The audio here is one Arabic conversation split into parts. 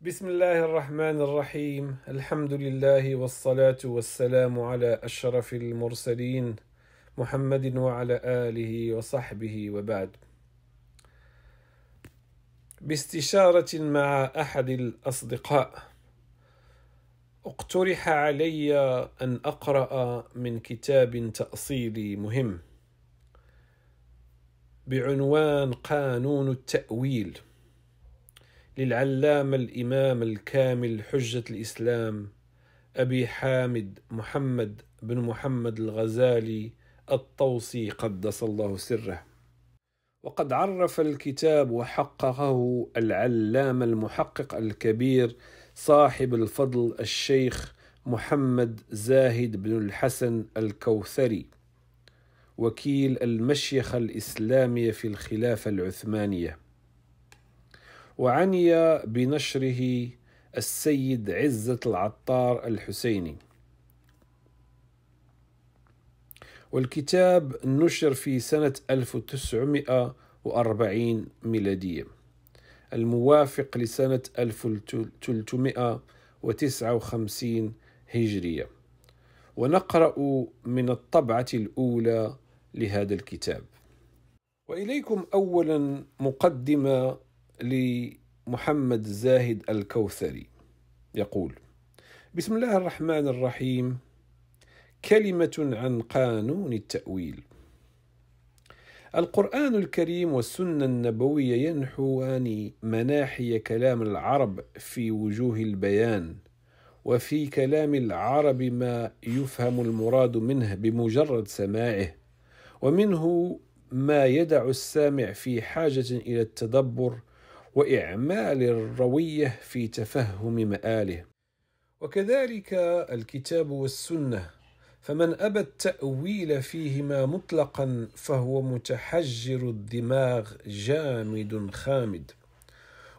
بسم الله الرحمن الرحيم الحمد لله والصلاه والسلام على اشرف المرسلين محمد وعلى اله وصحبه وبعد باستشاره مع احد الاصدقاء اقترح علي ان اقرا من كتاب تاصيلي مهم بعنوان قانون التاويل للعلامة الإمام الكامل حجة الإسلام أبي حامد محمد بن محمد الغزالي الطوسي قدس الله سره وقد عرف الكتاب وحققه العلامة المحقق الكبير صاحب الفضل الشيخ محمد زاهد بن الحسن الكوثري وكيل المشيخة الإسلامية في الخلافة العثمانية وعني بنشره السيد عزة العطار الحسيني والكتاب نشر في سنة 1940 ميلادية الموافق لسنة 1359 هجرية ونقرأ من الطبعة الأولى لهذا الكتاب وإليكم أولا مقدمة لمحمد زاهد الكوثري يقول بسم الله الرحمن الرحيم كلمة عن قانون التأويل القرآن الكريم والسنة النبوية ينحوان مناحي كلام العرب في وجوه البيان وفي كلام العرب ما يفهم المراد منه بمجرد سماعه ومنه ما يدع السامع في حاجة إلى التدبر واعمال الرويه في تفهم ماله وكذلك الكتاب والسنه فمن ابى التاويل فيهما مطلقا فهو متحجر الدماغ جامد خامد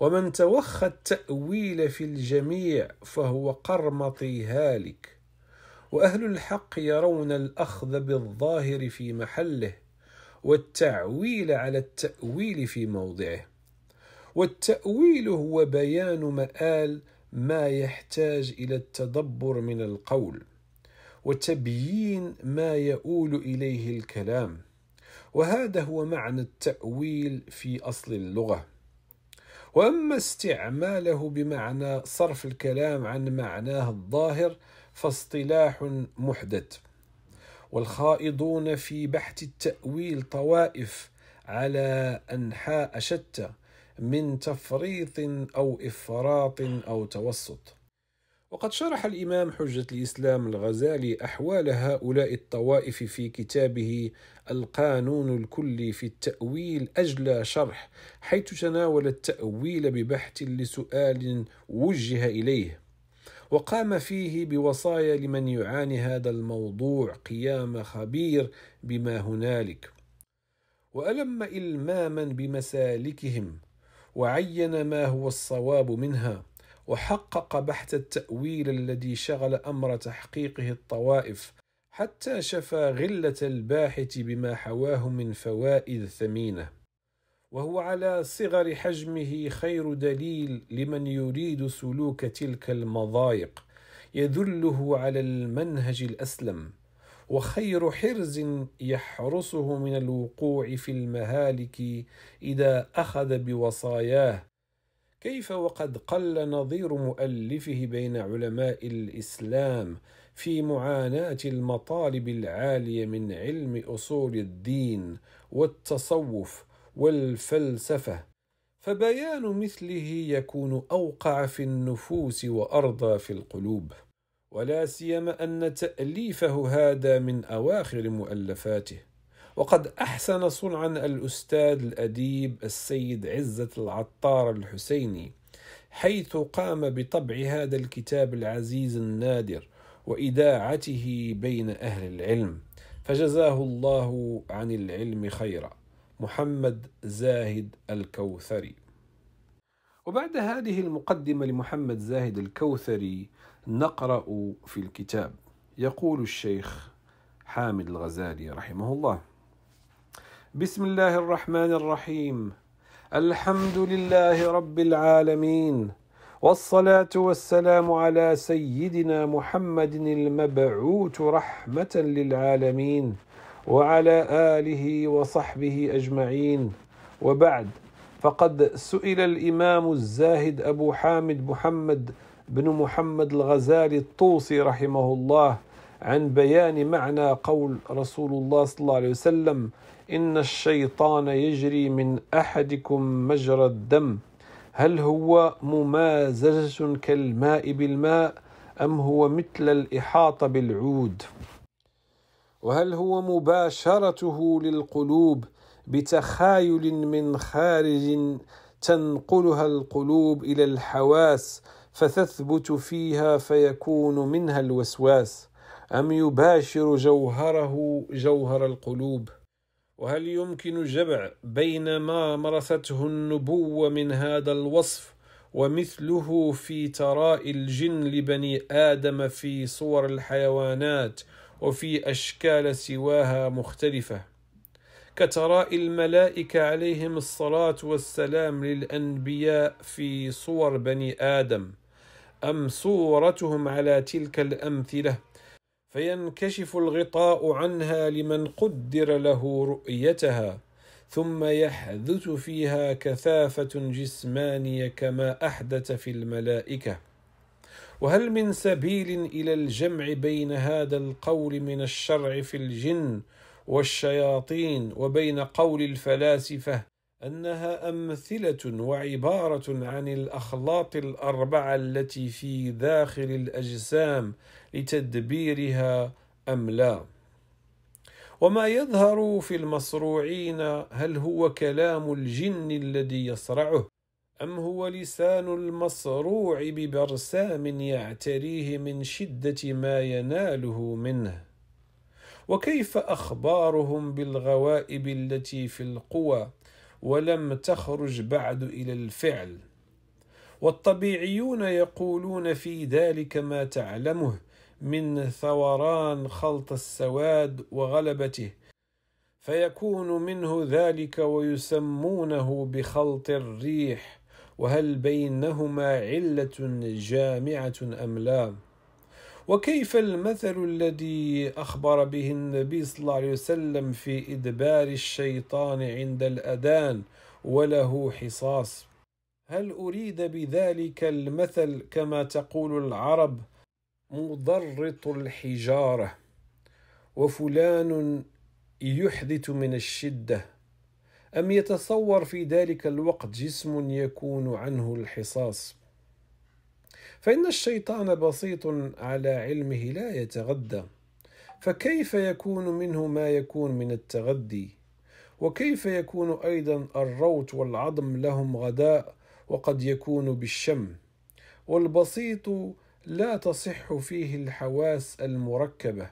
ومن توخى التاويل في الجميع فهو قرمطي هالك واهل الحق يرون الاخذ بالظاهر في محله والتعويل على التاويل في موضعه والتأويل هو بيان مآل ما يحتاج إلى التدبر من القول وتبيين ما يؤول إليه الكلام وهذا هو معنى التأويل في أصل اللغة واما استعماله بمعنى صرف الكلام عن معناه الظاهر فاصطلاح محدث والخائضون في بحث التاويل طوائف على انحاء شتى من تفريط او افراط او توسط وقد شرح الامام حجه الاسلام الغزالي احوال هؤلاء الطوائف في كتابه القانون الكلي في التاويل اجلى شرح حيث تناول التاويل ببحث لسؤال وجه اليه وقام فيه بوصايا لمن يعاني هذا الموضوع قيام خبير بما هنالك والم الماما بمسالكهم وعين ما هو الصواب منها وحقق بحث التأويل الذي شغل أمر تحقيقه الطوائف حتى شفى غلة الباحث بما حواه من فوائد ثمينة وهو على صغر حجمه خير دليل لمن يريد سلوك تلك المضايق يدله على المنهج الأسلم وخير حرز يحرسه من الوقوع في المهالك اذا اخذ بوصاياه كيف وقد قل نظير مؤلفه بين علماء الاسلام في معاناه المطالب العاليه من علم اصول الدين والتصوف والفلسفه فبيان مثله يكون اوقع في النفوس وارضى في القلوب ولا سيما أن تأليفه هذا من أواخر مؤلفاته وقد أحسن صنعا الأستاذ الأديب السيد عزة العطار الحسيني حيث قام بطبع هذا الكتاب العزيز النادر وإذاعته بين أهل العلم فجزاه الله عن العلم خيرا محمد زاهد الكوثري وبعد هذه المقدمة لمحمد زاهد الكوثري نقرأ في الكتاب يقول الشيخ حامد الغزالي رحمه الله بسم الله الرحمن الرحيم الحمد لله رب العالمين والصلاة والسلام على سيدنا محمد المبعوث رحمة للعالمين وعلى آله وصحبه أجمعين وبعد فقد سئل الإمام الزاهد أبو حامد محمد بن محمد الغزالي الطوسي رحمه الله عن بيان معنى قول رسول الله صلى الله عليه وسلم إن الشيطان يجري من أحدكم مجرى الدم هل هو ممازجة كالماء بالماء أم هو مثل الإحاطة بالعود وهل هو مباشرته للقلوب ؟ بتخايل من خارج تنقلها القلوب الى الحواس فتثبت فيها فيكون منها الوسواس ام يباشر جوهره جوهر القلوب وهل يمكن جمع بين ما مرثته النبوه من هذا الوصف ومثله في تراء الجن لبني ادم في صور الحيوانات وفي اشكال سواها مختلفه كترى الملائكة عليهم الصلاة والسلام للأنبياء في صور بني آدم أم صورتهم على تلك الأمثلة فينكشف الغطاء عنها لمن قدر له رؤيتها ثم يحدث فيها كثافة جسمانية كما أحدث في الملائكة وهل من سبيل إلى الجمع بين هذا القول من الشرع في الجن والشياطين وبين قول الفلاسفه انها امثله وعباره عن الاخلاط الاربعه التي في داخل الاجسام لتدبيرها ام لا وما يظهر في المصروعين هل هو كلام الجن الذي يصرعه ام هو لسان المصروع ببرسام يعتريه من شده ما يناله منه وكيف اخبارهم بالغوائب التي في القوى ولم تخرج بعد الى الفعل والطبيعيون يقولون في ذلك ما تعلمه من ثوران خلط السواد وغلبته فيكون منه ذلك ويسمونه بخلط الريح وهل بينهما عله جامعه ام لا وكيف المثل الذي أخبر به النبي صلى الله عليه وسلم في إدبار الشيطان عند الأذان وله حصاص هل أريد بذلك المثل كما تقول العرب مضرط الحجارة وفلان يحدث من الشدة أم يتصور في ذلك الوقت جسم يكون عنه الحصاص فإن الشيطان بسيط على علمه لا يتغدى فكيف يكون منه ما يكون من التغدي وكيف يكون أيضا الروت والعظم لهم غداء وقد يكون بالشم والبسيط لا تصح فيه الحواس المركبة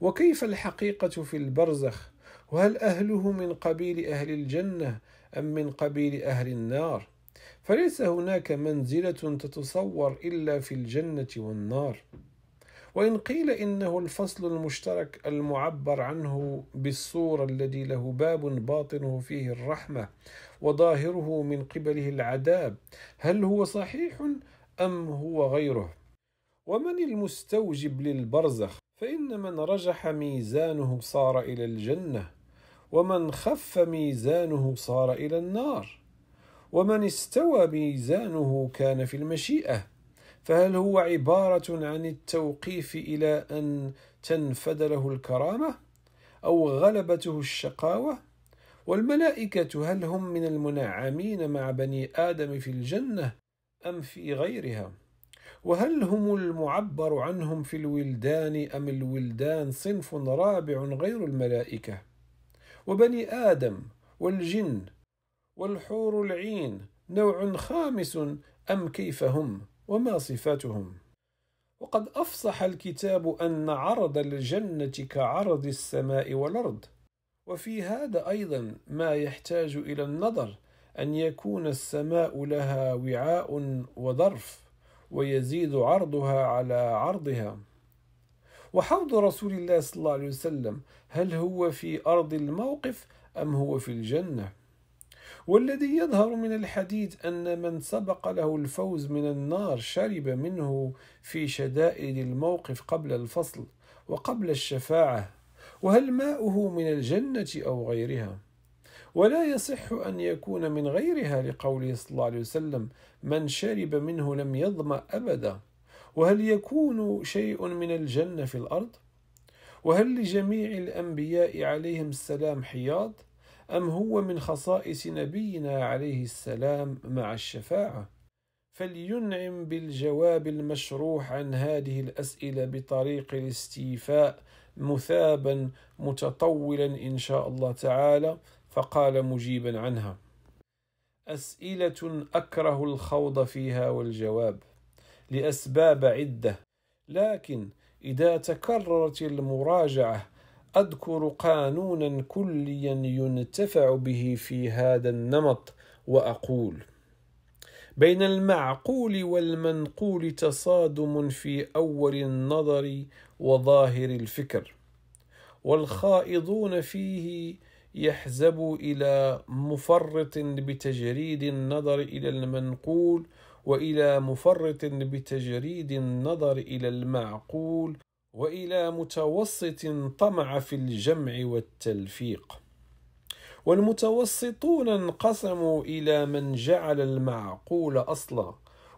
وكيف الحقيقة في البرزخ وهل أهله من قبيل أهل الجنة أم من قبيل أهل النار فليس هناك منزله تتصور الا في الجنه والنار وان قيل انه الفصل المشترك المعبر عنه بالصور الذي له باب باطنه فيه الرحمه وظاهره من قبله العذاب هل هو صحيح ام هو غيره ومن المستوجب للبرزخ فان من رجح ميزانه صار الى الجنه ومن خف ميزانه صار الى النار ومن استوى ميزانه كان في المشيئه فهل هو عباره عن التوقيف الى ان تنفد له الكرامه او غلبته الشقاوه والملائكه هل هم من المنعمين مع بني ادم في الجنه ام في غيرها وهل هم المعبر عنهم في الولدان ام الولدان صنف رابع غير الملائكه وبني ادم والجن والحور العين نوع خامس أم كيف هم وما صفاتهم وقد أفصح الكتاب أن عرض الجنة كعرض السماء والأرض وفي هذا أيضا ما يحتاج إلى النظر أن يكون السماء لها وعاء وظرف ويزيد عرضها على عرضها وحوض رسول الله صلى الله عليه وسلم هل هو في أرض الموقف أم هو في الجنة؟ والذي يظهر من الحديث أن من سبق له الفوز من النار شرب منه في شدائد الموقف قبل الفصل وقبل الشفاعة وهل ماؤه من الجنة أو غيرها ولا يصح أن يكون من غيرها لقوله صلى الله عليه وسلم من شرب منه لم يظمأ أبدا وهل يكون شيء من الجنة في الأرض؟ وهل لجميع الأنبياء عليهم السلام حياض؟ أم هو من خصائص نبينا عليه السلام مع الشفاعة؟ فلينعم بالجواب المشروح عن هذه الأسئلة بطريق الاستيفاء مثابا متطولا إن شاء الله تعالى فقال مجيبا عنها أسئلة أكره الخوض فيها والجواب لأسباب عدة لكن إذا تكررت المراجعة أذكر قانونا كليا ينتفع به في هذا النمط وأقول بين المعقول والمنقول تصادم في أول النظر وظاهر الفكر والخائضون فيه يحزب إلى مفرط بتجريد النظر إلى المنقول وإلى مفرط بتجريد النظر إلى المعقول والى متوسط طمع في الجمع والتلفيق والمتوسطون انقسموا الى من جعل المعقول اصلا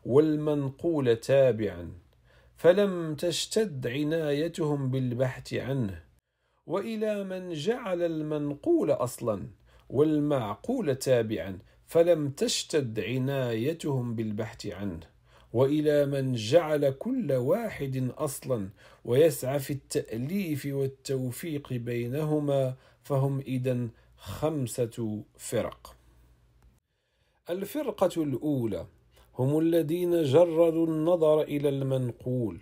والمنقول تابعا فلم تشتد عنايتهم بالبحث عنه والى من جعل المنقول اصلا والمعقول تابعا فلم تشتد عنايتهم بالبحث عنه والى من جعل كل واحد اصلا ويسعى في التاليف والتوفيق بينهما فهم اذا خمسه فرق الفرقه الاولى هم الذين جردوا النظر الى المنقول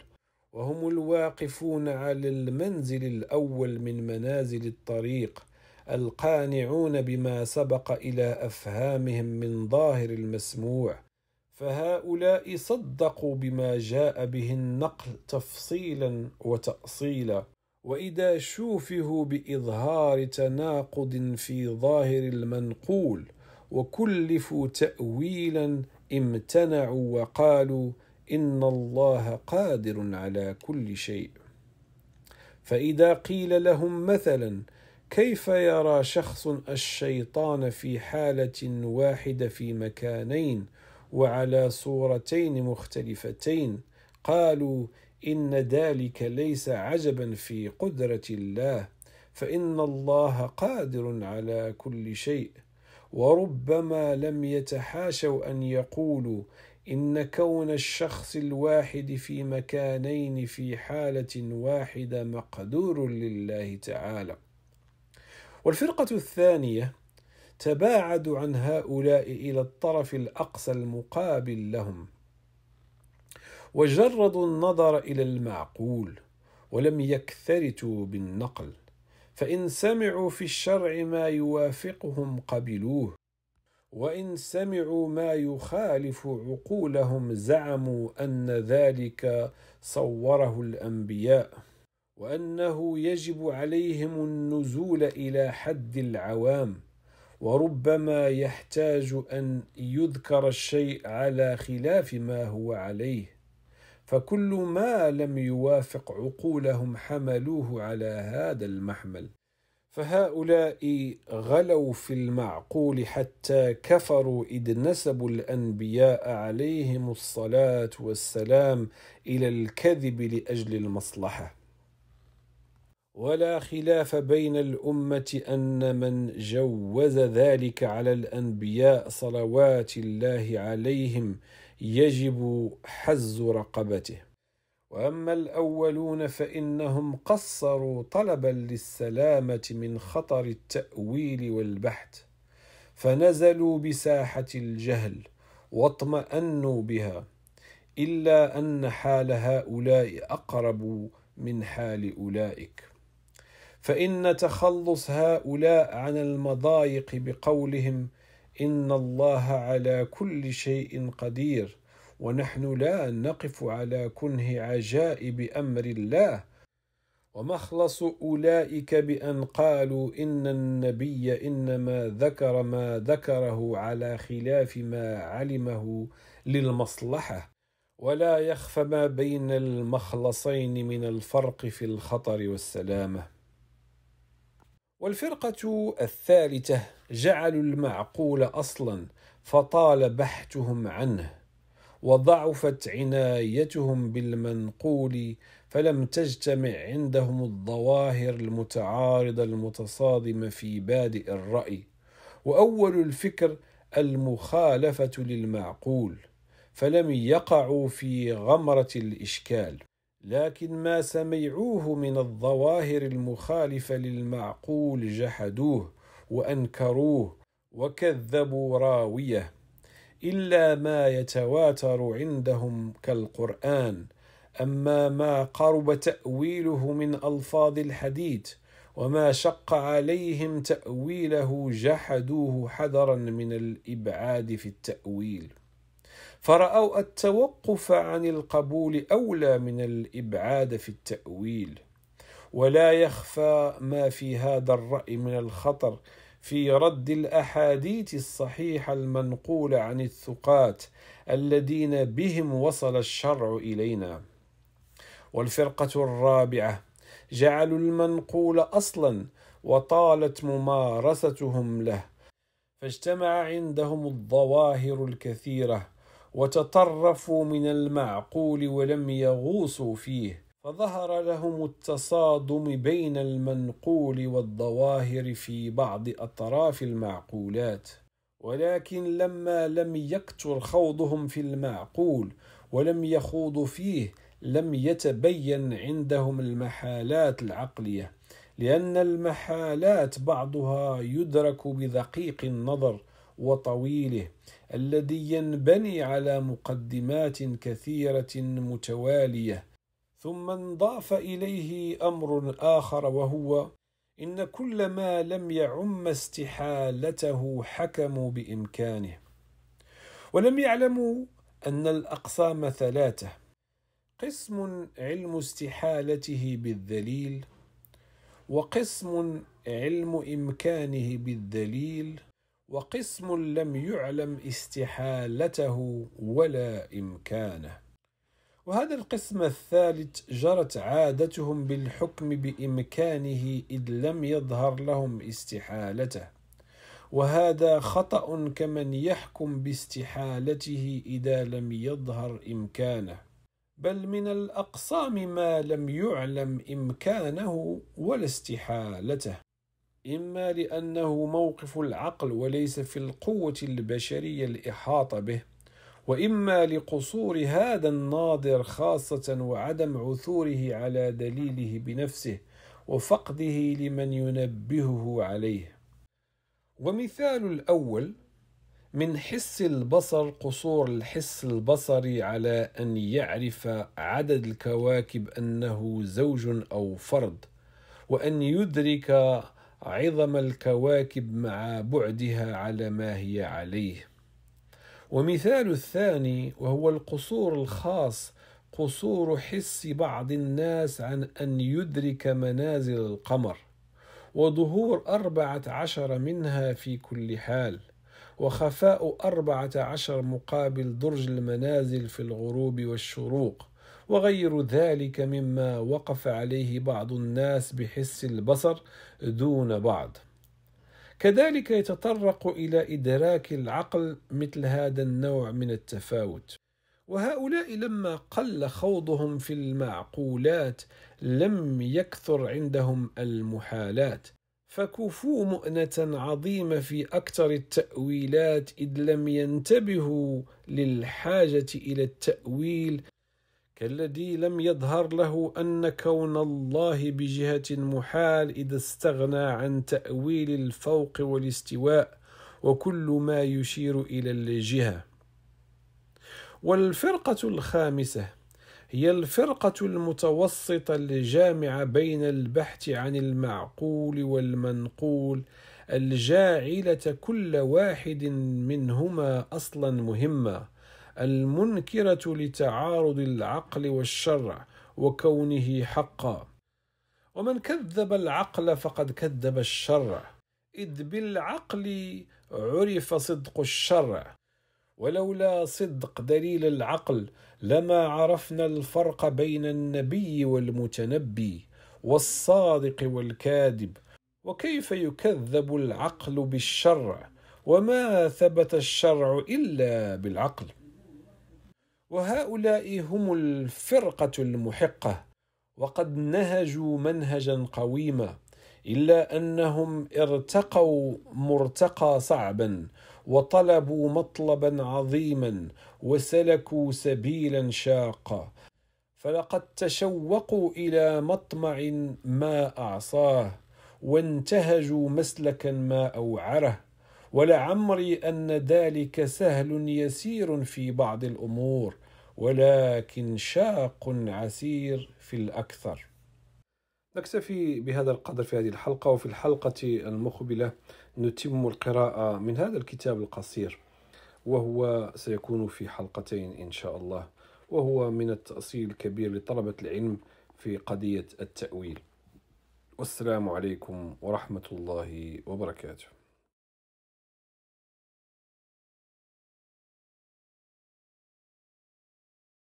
وهم الواقفون على المنزل الاول من منازل الطريق القانعون بما سبق الى افهامهم من ظاهر المسموع فهؤلاء صدقوا بما جاء به النقل تفصيلا وتأصيلا واذا شوفه باظهار تناقض في ظاهر المنقول وكلفوا تاويلا امتنعوا وقالوا ان الله قادر على كل شيء فاذا قيل لهم مثلا كيف يرى شخص الشيطان في حاله واحده في مكانين وعلى صورتين مختلفتين قالوا ان ذلك ليس عجبا في قدره الله فان الله قادر على كل شيء وربما لم يتحاشوا ان يقولوا ان كون الشخص الواحد في مكانين في حاله واحده مقدور لله تعالى والفرقه الثانيه تباعدوا عن هؤلاء الى الطرف الاقصى المقابل لهم وجردوا النظر الى المعقول ولم يكثرتوا بالنقل فان سمعوا في الشرع ما يوافقهم قبلوه وان سمعوا ما يخالف عقولهم زعموا ان ذلك صوره الانبياء وانه يجب عليهم النزول الى حد العوام وربما يحتاج ان يذكر الشيء على خلاف ما هو عليه فكل ما لم يوافق عقولهم حملوه على هذا المحمل فهؤلاء غلوا في المعقول حتى كفروا اذ نسبوا الانبياء عليهم الصلاه والسلام الى الكذب لاجل المصلحه ولا خلاف بين الامه ان من جوز ذلك على الانبياء صلوات الله عليهم يجب حز رقبته واما الاولون فانهم قصروا طلبا للسلامه من خطر التاويل والبحث فنزلوا بساحه الجهل واطمانوا بها الا ان حال هؤلاء اقرب من حال اولئك فإن تخلص هؤلاء عن المضايق بقولهم إن الله على كل شيء قدير ونحن لا نقف على كنه عجائب أمر الله ومخلص أولئك بأن قالوا إن النبي إنما ذكر ما ذكره على خلاف ما علمه للمصلحة ولا يخفى ما بين المخلصين من الفرق في الخطر والسلامه والفرقة الثالثة جعلوا المعقول أصلا فطال بحثهم عنه وضعفت عنايتهم بالمنقول فلم تجتمع عندهم الظواهر المتعارضة المتصادمة في بادئ الرأي وأول الفكر المخالفة للمعقول فلم يقعوا في غمرة الإشكال لكن ما سمعوه من الظواهر المخالفه للمعقول جحدوه وانكروه وكذبوا راويه الا ما يتواتر عندهم كالقران اما ما قرب تاويله من الفاظ الحديث وما شق عليهم تاويله جحدوه حذرا من الابعاد في التاويل فرأوا التوقف عن القبول أولى من الإبعاد في التأويل ولا يخفى ما في هذا الرأي من الخطر في رد الأحاديث الصحيحة المنقولة عن الثقات الذين بهم وصل الشرع إلينا والفرقة الرابعة جعلوا المنقول أصلا وطالت ممارستهم له فاجتمع عندهم الظواهر الكثيره وتطرفوا من المعقول ولم يغوصوا فيه فظهر لهم التصادم بين المنقول والظواهر في بعض اطراف المعقولات ولكن لما لم يكثر خوضهم في المعقول ولم يخوضوا فيه لم يتبين عندهم المحالات العقليه لان المحالات بعضها يدرك بدقيق النظر وطويله الذي ينبني على مقدمات كثيره متواليه ثم انضاف اليه امر اخر وهو ان كل ما لم يعم استحالته حكموا بامكانه ولم يعلموا ان الاقسام ثلاثه قسم علم استحالته بالدليل وقسم علم امكانه بالدليل وقسم لم يعلم استحالته ولا إمكانه وهذا القسم الثالث جرت عادتهم بالحكم بإمكانه إذ لم يظهر لهم استحالته وهذا خطأ كمن يحكم باستحالته إذا لم يظهر إمكانه بل من الأقسام ما لم يعلم إمكانه ولا استحالته إما لأنه موقف العقل وليس في القوة البشرية الإحاطة به وإما لقصور هذا الناظر خاصة وعدم عثوره على دليله بنفسه وفقده لمن ينبهه عليه ومثال الأول من حس البصر قصور الحس البصري على أن يعرف عدد الكواكب أنه زوج أو فرد وأن يدرك عظم الكواكب مع بعدها على ما هي عليه ومثال الثاني وهو القصور الخاص قصور حس بعض الناس عن أن يدرك منازل القمر وظهور أربعة عشر منها في كل حال وخفاء أربعة عشر مقابل درج المنازل في الغروب والشروق وغير ذلك مما وقف عليه بعض الناس بحس البصر دون بعض كذلك يتطرق الى ادراك العقل مثل هذا النوع من التفاوت وهؤلاء لما قل خوضهم في المعقولات لم يكثر عندهم المحالات فكفوا مؤنة عظيمة في أكثر التأويلات إذ لم ينتبهوا للحاجة إلى التأويل كالذي لم يظهر له أن كون الله بجهة محال إذا استغنى عن تأويل الفوق والاستواء وكل ما يشير إلى الجهة والفرقة الخامسة هي الفرقة المتوسطة الجامعة بين البحث عن المعقول والمنقول الجاعلة كل واحد منهما أصلا مهمًا المنكرة لتعارض العقل والشرع وكونه حقا ومن كذب العقل فقد كذب الشرع إذ بالعقل عرف صدق الشرع ولولا صدق دليل العقل لما عرفنا الفرق بين النبي والمتنبي والصادق والكاذب وكيف يكذب العقل بالشرع وما ثبت الشرع الا بالعقل وهؤلاء هم الفرقة المحقة وقد نهجوا منهجا قويما إلا أنهم ارتقوا مرتقى صعبا وطلبوا مطلبا عظيما وسلكوا سبيلا شاقا فلقد تشوقوا الى مطمع ما اعصاه وانتهجوا مسلكا ما اوعره ولعمري ان ذلك سهل يسير في بعض الامور ولكن شاق عسير في الأكثر نكتفي بهذا القدر في هذه الحلقة وفي الحلقة المقبلة نتم القراءة من هذا الكتاب القصير وهو سيكون في حلقتين إن شاء الله وهو من التأصيل الكبير لطلبة العلم في قضية التأويل والسلام عليكم ورحمة الله وبركاته